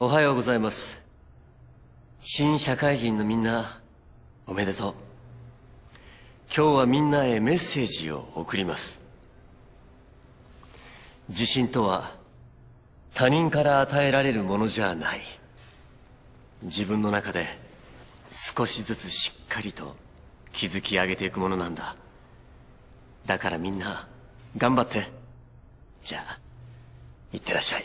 おはようございます。新社会人のみんな、おめでとう。今日はみんなへメッセージを送ります。自信とは、他人から与えられるものじゃない。自分の中で、少しずつしっかりと築き上げていくものなんだ。だからみんな、頑張って。じゃあ、いってらっしゃい。